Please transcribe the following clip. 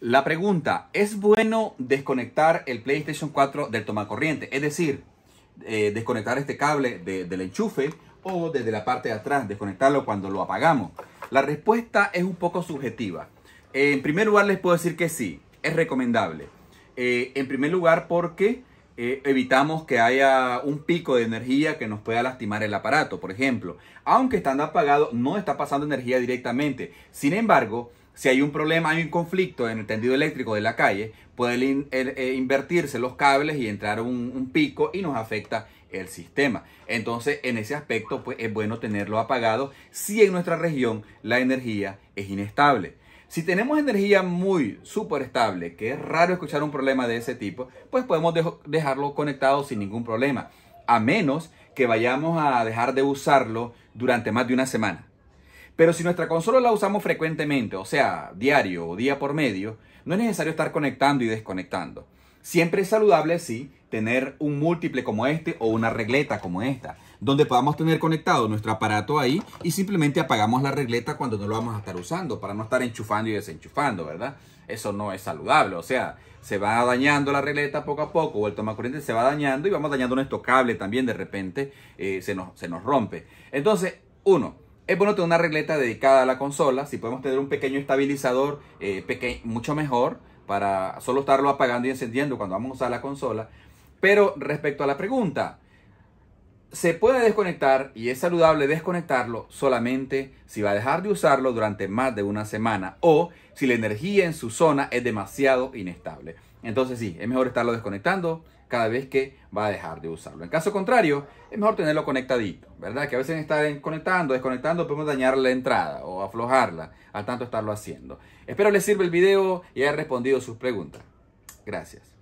La pregunta, ¿es bueno desconectar el PlayStation 4 del tomacorriente? Es decir, eh, desconectar este cable del enchufe o desde la parte de atrás, desconectarlo cuando lo apagamos. La respuesta es un poco subjetiva. Eh, en primer lugar les puedo decir que sí, es recomendable. Eh, en primer lugar porque evitamos que haya un pico de energía que nos pueda lastimar el aparato, por ejemplo. Aunque estando apagado no está pasando energía directamente. Sin embargo, si hay un problema, hay un conflicto en el tendido eléctrico de la calle, pueden eh, eh, invertirse los cables y entrar un, pico y nos afecta el sistema. Entonces, en ese aspecto, pues es bueno tenerlo apagado si en nuestra región la energía es inestable. Si tenemos energía muy súper estable, que es raro escuchar un problema de ese tipo, pues podemos dejarlo conectado sin ningún problema, a menos que vayamos a dejar de usarlo durante más de una semana. Pero si nuestra consola la usamos frecuentemente, o sea, diario o día por medio, no es necesario estar conectando y desconectando. Siempre es saludable, sí, tener un múltiple como este o una regleta como esta, donde podamos tener conectado nuestro aparato ahí y simplemente apagamos la regleta cuando no lo vamos a estar usando, para no estar enchufando y desenchufando, ¿verdad? Eso no es saludable, o sea, se va dañando la regleta poco a poco, o el corriente se va dañando y vamos dañando nuestro cable también de repente, eh, se, se nos rompe. Entonces, uno, es bueno tener una regleta dedicada a la consola. Si podemos tener un pequeño estabilizador, eh, mucho mejor para solo estarlo apagando y encendiendo cuando vamos a usar la consola. Pero respecto a la pregunta, se puede desconectar y es saludable desconectarlo solamente si va a dejar de usarlo durante más de una semana o si la energía en su zona es demasiado inestable. Entonces sí, es mejor estarlo desconectando cada vez que va a dejar de usarlo. En caso contrario, es mejor tenerlo conectadito, ¿verdad? Que a veces estar conectando, desconectando, podemos dañar la entrada o aflojarla al tanto estarlo haciendo. Espero les sirva el video y haya respondido sus preguntas. Gracias.